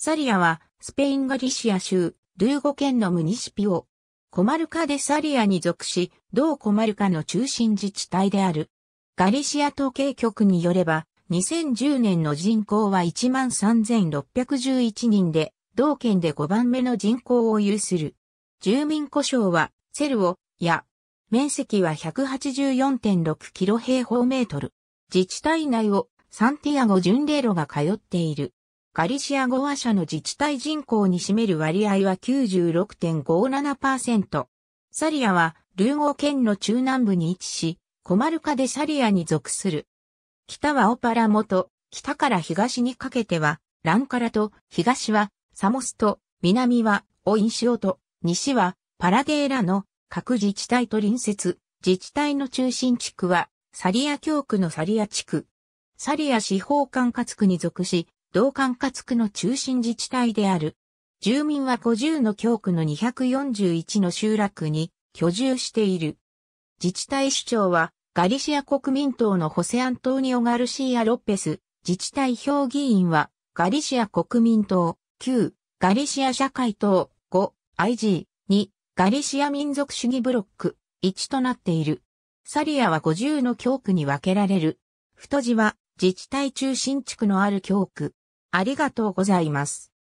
サリアは、スペインガリシア州、ルーゴ県のムニシピオ。コマルカ・デ・サリアに属し、同コマルカの中心自治体である。ガリシア統計局によれば、2010年の人口は13,611人で、同県で5番目の人口を有する。住民故障は、セルオ、や、面積は184.6キロ平方メートル。自治体内をサンティアゴ巡礼路が通っている。ガリシア語話者の自治体人口に占める割合は96.57%。サリアは、ルーゴ県の中南部に位置し、コマルカでサリアに属する。北はオパラモと、北から東にかけては、ランカラと、東は、サモスと、南は、オインシオと、西は、パラデーラの、各自治体と隣接。自治体の中心地区は、サリア教区のサリア地区。サリア司法管轄区に属し、同管轄区の中心自治体である。住民は50の教区の241の集落に居住している。自治体首長はガリシア国民党のホセアントーニオ・ガルシア・ロッペス、自治体評議員はガリシア国民党、9、ガリシア社会党、5、IG、2、ガリシア民族主義ブロック、1となっている。サリアは50の教区に分けられる。太字は自治体中心地区のある教区。ありがとうございます。